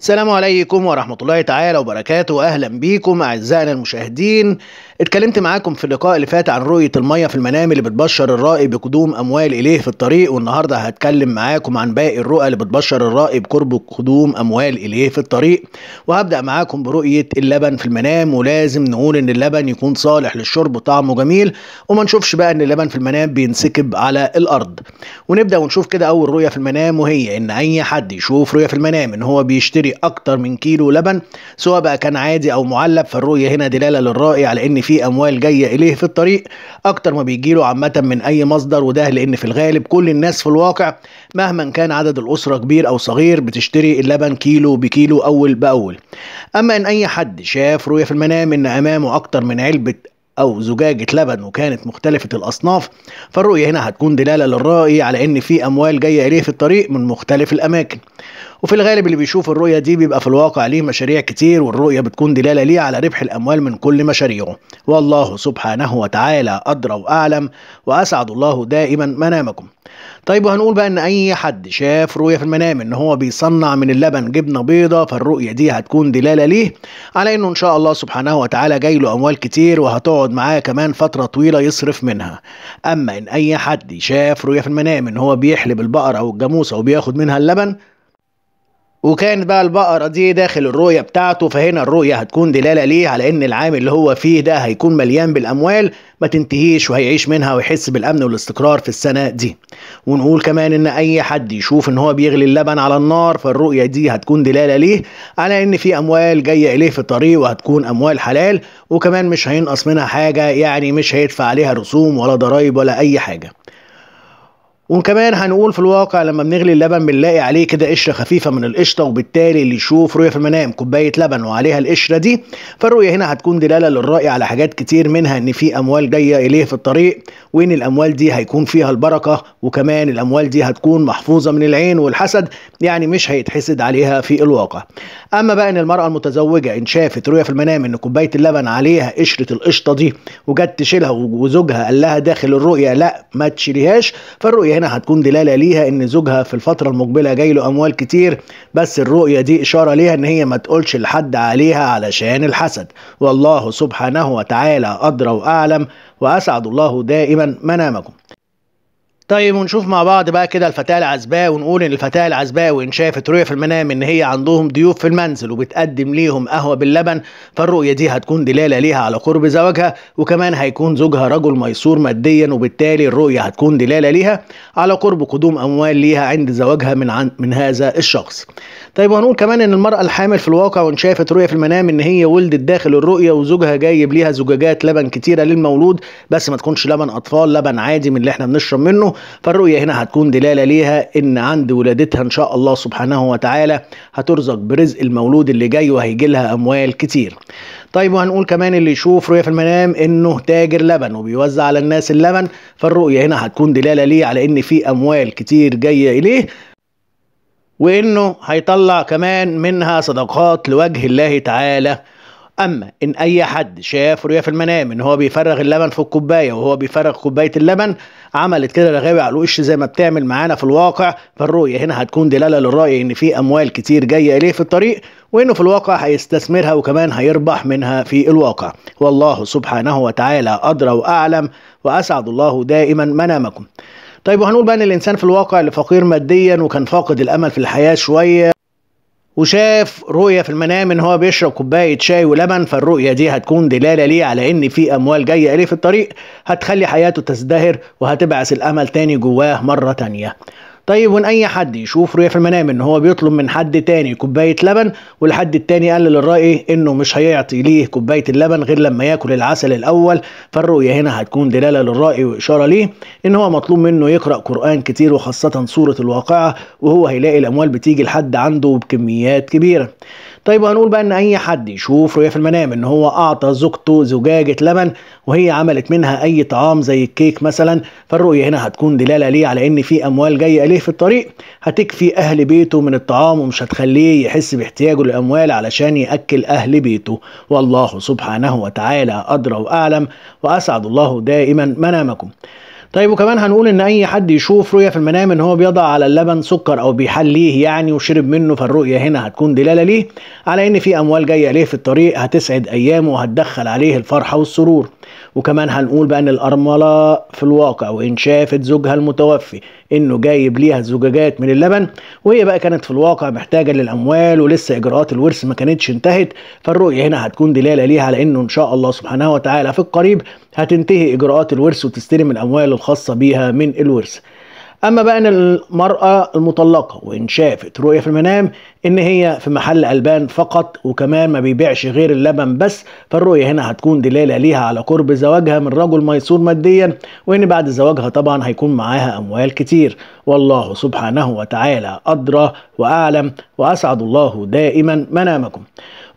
السلام عليكم ورحمة الله تعالى وبركاته أهلا بيكم أعزائنا المشاهدين اتكلمت معاكم في اللقاء اللي فات عن رؤية المية في المنام اللي بتبشر الرائي بقدوم أموال إليه في الطريق والنهاردة هتكلم معاكم عن باقي الرؤى اللي بتبشر الرائي بقرب قدوم أموال إليه في الطريق وهبدأ معاكم برؤية اللبن في المنام ولازم نقول إن اللبن يكون صالح للشرب وطعمه جميل وما نشوفش بقى إن اللبن في المنام بينسكب على الأرض ونبدأ ونشوف كده أول رؤية في المنام وهي إن أي حد يشوف رؤية في المنام إن هو بيشتري تشتري اكتر من كيلو لبن سواء بقى كان عادي او معلب فالرؤيه هنا دلاله للرائي على ان في اموال جايه اليه في الطريق اكتر ما بيجيله عامه من اي مصدر وده لان في الغالب كل الناس في الواقع مهما كان عدد الاسره كبير او صغير بتشتري اللبن كيلو بكيلو اول باول اما ان اي حد شاف رؤيه في المنام ان امامه اكتر من علبه أو زجاجة لبن وكانت مختلفة الأصناف فالرؤية هنا هتكون دلالة للرائي على إن في أموال جاية إليه في الطريق من مختلف الأماكن وفي الغالب اللي بيشوف الرؤية دي بيبقى في الواقع ليه مشاريع كتير والرؤية بتكون دلالة ليه على ربح الأموال من كل مشاريعه والله سبحانه وتعالى أدرى وأعلم وأسعد الله دائما منامكم طيب وهنقول بقى ان اي حد شاف رؤية في المنام ان هو بيصنع من اللبن جبنة بيضة فالرؤية دي هتكون دلالة ليه على انه ان شاء الله سبحانه وتعالى جاي له اموال كتير وهتقعد معاه كمان فترة طويلة يصرف منها اما ان اي حد شاف رؤية في المنام ان هو بيحلب البقرة او الجاموسة وبياخد منها اللبن وكان بقى البقرة دي داخل الرؤية بتاعته فهنا الرؤية هتكون دلالة ليه على ان العام اللي هو فيه ده هيكون مليان بالاموال ما تنتهيش وهيعيش منها ويحس بالامن والاستقرار في السنة دي ونقول كمان ان اي حد يشوف ان هو بيغلي اللبن على النار فالرؤية دي هتكون دلالة ليه على ان في اموال جاية اليه في الطريق وهتكون اموال حلال وكمان مش هينقص منها حاجة يعني مش هيدفع عليها رسوم ولا ضرائب ولا اي حاجة وكمان هنقول في الواقع لما بنغلي اللبن بنلاقي عليه كده قشره خفيفه من القشطه وبالتالي اللي يشوف رؤيه في المنام كوبايه لبن وعليها القشره دي فالرؤيه هنا هتكون دلاله للرأي على حاجات كتير منها ان في اموال جايه اليه في الطريق وان الاموال دي هيكون فيها البركه وكمان الاموال دي هتكون محفوظه من العين والحسد يعني مش هيتحسد عليها في الواقع اما بقى ان المراه المتزوجه ان شافت رؤيه في المنام ان كوبايه اللبن عليها قشره القشطه دي وجت تشيلها وزوجها قال لها داخل الرؤيه لا ما تشيليهاش فالرؤيه هنا هتكون دلاله ليها ان زوجها في الفتره المقبله جاي له اموال كتير بس الرؤيه دي اشاره ليها ان هي ما تقولش لحد عليها علشان الحسد والله سبحانه وتعالى ادرى واعلم واسعد الله دائما منامكم طيب ونشوف مع بعض بقى كده الفتاة العزباء ونقول ان الفتاة العزباء وان شافت رؤية في المنام ان هي عندهم ضيوف في المنزل وبتقدم ليهم قهوة باللبن فالرؤية دي هتكون دلالة ليها على قرب زواجها وكمان هيكون زوجها رجل ميسور ماديا وبالتالي الرؤية هتكون دلالة ليها على قرب قدوم اموال ليها عند زواجها من عن من هذا الشخص. طيب وهنقول كمان ان المراه الحامل في الواقع وان شافت رؤيه في المنام ان هي ولدت داخل الرؤيه وزوجها جايب ليها زجاجات لبن كتيره للمولود بس ما تكونش لبن اطفال لبن عادي من اللي احنا بنشرب منه فالرؤيه هنا هتكون دلاله ليها ان عند ولادتها ان شاء الله سبحانه وتعالى هترزق برزق المولود اللي جاي وهيجي لها اموال كتير طيب وهنقول كمان اللي يشوف رؤيه في المنام انه تاجر لبن وبيوزع على الناس اللبن فالرؤيه هنا هتكون دلاله ليه على ان في اموال كتير جايه اليه وانه هيطلع كمان منها صدقات لوجه الله تعالى اما ان اي حد شاف رؤيا في المنام ان هو بيفرغ اللبن في الكوبايه وهو بيفرغ كوبايه اللبن عملت كده رغاوي على الوش زي ما بتعمل معانا في الواقع فالرؤيه هنا هتكون دلاله للراي ان في اموال كتير جايه اليه في الطريق وانه في الواقع هيستثمرها وكمان هيربح منها في الواقع والله سبحانه وتعالى ادرى واعلم واسعد الله دائما منامكم طيب وهنقول بقى ان الانسان في الواقع اللي فقير ماديا وكان فاقد الامل في الحياه شويه وشاف رؤيه في المنام ان هو بيشرب كوبايه شاي ولبن فالرؤيه دي هتكون دلاله ليه على ان في اموال جايه اليه في الطريق هتخلي حياته تزدهر وهتبعث الامل تاني جواه مره تانيه طيب وان اي حد يشوف رؤيا في المنام ان هو بيطلب من حد تاني كوبايه لبن والحد التاني قال للراي انه مش هيعطي ليه كوبايه اللبن غير لما ياكل العسل الاول فالرؤيه هنا هتكون دلاله للراي واشاره ليه ان هو مطلوب منه يقرا قران كتير وخاصه سوره الواقعه وهو هيلاقي الاموال بتيجي لحد عنده بكميات كبيره طيب وهنقول بقى ان اي حد يشوف رؤيه في المنام ان هو اعطى زوجته زجاجه لبن وهي عملت منها اي طعام زي الكيك مثلا فالرؤيه هنا هتكون دلاله ليه على ان في اموال جايه اليه في الطريق هتكفي اهل بيته من الطعام ومش هتخليه يحس باحتياجه للاموال علشان ياكل اهل بيته والله سبحانه وتعالى ادرى واعلم واسعد الله دائما منامكم طيب وكمان هنقول ان اي حد يشوف رؤيه في المنام ان هو بيضع على اللبن سكر او بيحليه يعني وشرب منه فالرؤيه هنا هتكون دلاله ليه على ان في اموال جايه ليه في الطريق هتسعد ايامه وهتدخل عليه الفرحه والسرور وكمان هنقول بقى ان الارمله في الواقع وان شافت زوجها المتوفي انه جايب ليها زجاجات من اللبن وهي بقى كانت في الواقع محتاجه للاموال ولسه اجراءات الورث ما كانتش انتهت فالرؤيه هنا هتكون دلاله ليها على انه ان شاء الله سبحانه وتعالى في القريب هتنتهي اجراءات الورث وتستلم الاموال الخاصه بيها من الورث اما بقى ان المراه المطلقه وان شافت رؤيه في المنام ان هي في محل البان فقط وكمان ما بيبيعش غير اللبن بس فالرؤيه هنا هتكون دلاله ليها على قرب زواجها من رجل ميسور ماديا وان بعد زواجها طبعا هيكون معاها اموال كتير والله سبحانه وتعالى ادرى واعلم واسعد الله دائما منامكم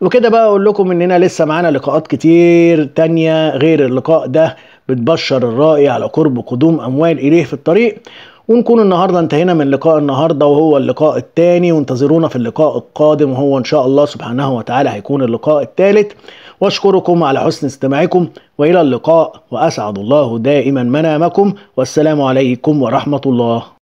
وكده بقى اقول لكم اننا لسه معانا لقاءات كتير تانية غير اللقاء ده بتبشر الرائي على قرب قدوم اموال اليه في الطريق ونكون النهاردة انتهينا من لقاء النهاردة وهو اللقاء الثاني وانتظرونا في اللقاء القادم وهو ان شاء الله سبحانه وتعالى هيكون اللقاء الثالث واشكركم على حسن استماعكم والى اللقاء واسعد الله دائما منامكم والسلام عليكم ورحمة الله